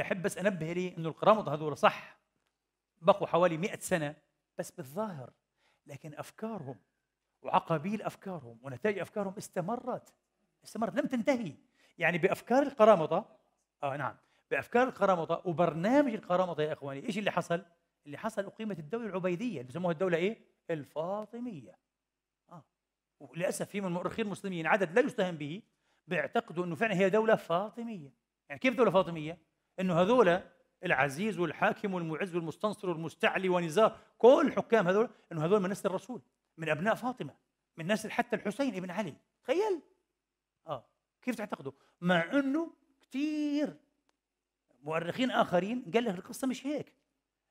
اللي احب بس انبه اليه انه القرامطه هذول صح بقوا حوالي 100 سنه بس بالظاهر لكن افكارهم وعقابيل افكارهم ونتائج افكارهم استمرت استمرت لم تنتهي يعني بافكار القرامطه اه نعم بافكار القرامطه وبرنامج القرامطه يا اخواني ايش اللي حصل؟ اللي حصل اقيمت الدوله العبيديه اللي بسموها الدوله ايه؟ الفاطميه اه وللاسف في من مؤرخين المسلمين عدد لا يستهان به بيعتقدوا انه فعلا هي دوله فاطميه يعني كيف دوله فاطميه؟ انه هذول العزيز والحاكم والمعز والمستنصر والمستعلي ونزار كل الحكام هذول انه هذول من نسل الرسول من ابناء فاطمه من نسل حتى الحسين ابن علي تخيل اه كيف تعتقدوا مع انه كثير مؤرخين اخرين قال لك القصه مش هيك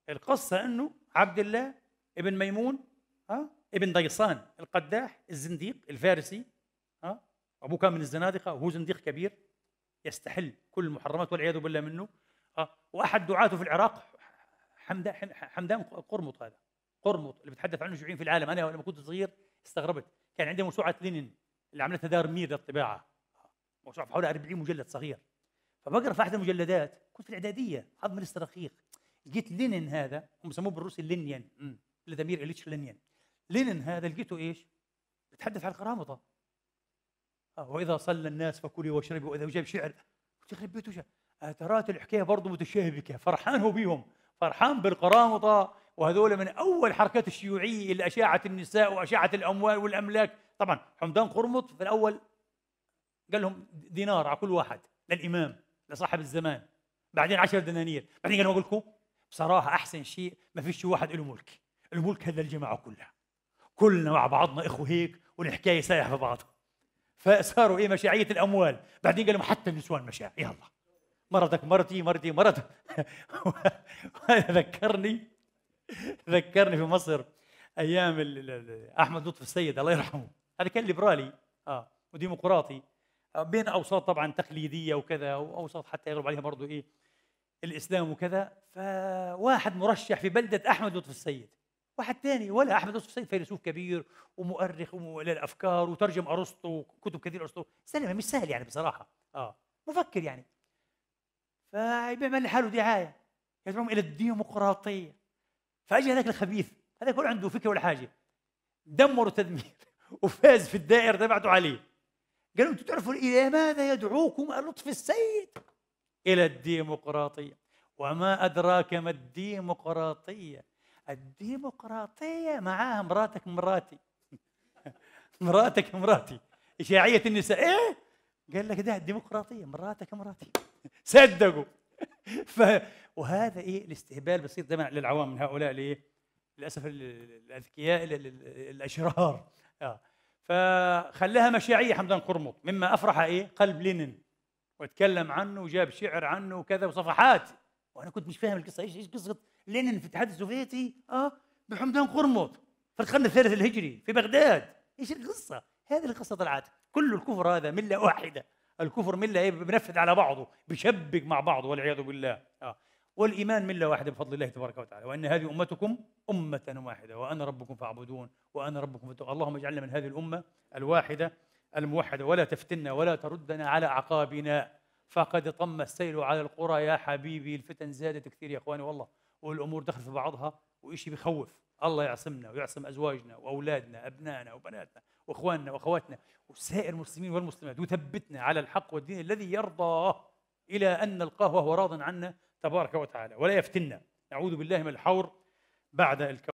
القصه انه عبد الله ابن ميمون ها آه، ابن ديصان القداح الزنديق الفارسي ها آه، ابوه كان من الزنادقه وهو زنديق كبير يستحل كل المحرمات والعياذ بالله منه آه واحد دعاته في العراق حمدان حمدان قرمط هذا قرمط اللي بتحدث عنه الشيوعيين في العالم انا لما كنت صغير استغربت كان عندي موسوعه لينين اللي عملتها دار مير للطباعه موسوعه حوالي 40 مجلد صغير فبقرا في احد المجلدات كنت في الاعداديه عظم من لقيت لينين هذا هم سموه بالروسي لينين لدمير اليتش لينين لينين هذا لقيته ايش؟ بتحدث عن القرامطه آه، واذا صلى الناس فكلي واشربي واذا جاب شعر تخرب بيته آه، شعر ترات الحكايه برضه متشابكه فرحان هو بيهم فرحان بالقرامطه وهذول من اول حركات الشيوعيه اللي اشاعت النساء واشاعت الاموال والاملاك طبعا حمدان قرمط في الاول قال لهم دينار على كل واحد للامام لصاحب الزمان بعدين عشر دنانير بعدين قال اقول لكم بصراحه احسن شيء ما فيش واحد له ملك الملك هذا الجماعه كلها كلنا مع بعضنا اخوه هيك والحكايه سايحه في بعضها فصاروا ايه مشاعية الاموال بعدين قال لهم حتى النسوان مشاع يلا مرضك مرتي مرتي مرضك ذكرني ذكرني في مصر ايام احمد لطفي السيد الله يرحمه هذا كان ليبرالي اه وديمقراطي آه، بين اوساط طبعا تقليديه وكذا واوساط حتى يغلب عليها برضه ايه الاسلام وكذا فواحد مرشح في بلده احمد لطفي السيد واحد ثاني ولا احمد يوسف السيد فيلسوف كبير ومؤرخ للافكار وترجم ارسطو وكتب كثير ارسطو سلمه مش سهل يعني بصراحه اه مفكر يعني فبيعمل لحاله دعايه يدعوهم الى الديمقراطيه فاجى هذاك الخبيث هذاك ولا عنده فكره ولا حاجه دمر تدمير وفاز في الدائره تبعته عليه قالوا انتم تعرفوا الى ماذا يدعوكم اللطف السيد الى الديمقراطيه وما ادراك ما الديمقراطيه الديمقراطية معاها مراتك مراتي مراتك مراتي إشاعية النساء إيه؟ قال لك ده الديمقراطية مراتك مراتي صدقوا ف... وهذا إيه الاستهبال بسيط دائما للعوام من هؤلاء الإيه؟ للأسف الأذكياء الأشرار آه. فخلاها مشاعية حمدان قرمط مما أفرح إيه؟ قلب لينين وتكلم عنه وجاب شعر عنه وكذا وصفحات وانا كنت مش فاهم القصه ايش ايش قصه في الاتحاد السوفيتي اه بحمدان قرمط في القرن الثالث الهجري في بغداد ايش القصه؟ هذه القصه طلعت كل الكفر هذا مله واحده الكفر مله ايه بنفذ على بعضه بشبك مع بعضه والعياذ بالله اه والايمان مله واحده بفضل الله تبارك وتعالى وان هذه امتكم امه واحده وانا ربكم فاعبدون وانا ربكم فاتقون اللهم اجعلنا من هذه الامه الواحده الموحده ولا تفتنا ولا تردنا على اعقابنا فقد طم السيل على القرى يا حبيبي الفتن زادت كثير يا اخواني والله والامور دخل في بعضها وشيء بخوف الله يعصمنا ويعصم ازواجنا واولادنا وابنائنا وبناتنا واخواننا واخواتنا وسائر المسلمين والمسلمات وثبتنا على الحق والدين الذي يرضى الى ان نلقاه وهو راض عنا تبارك وتعالى ولا يفتنا نعوذ بالله من الحور بعد الكون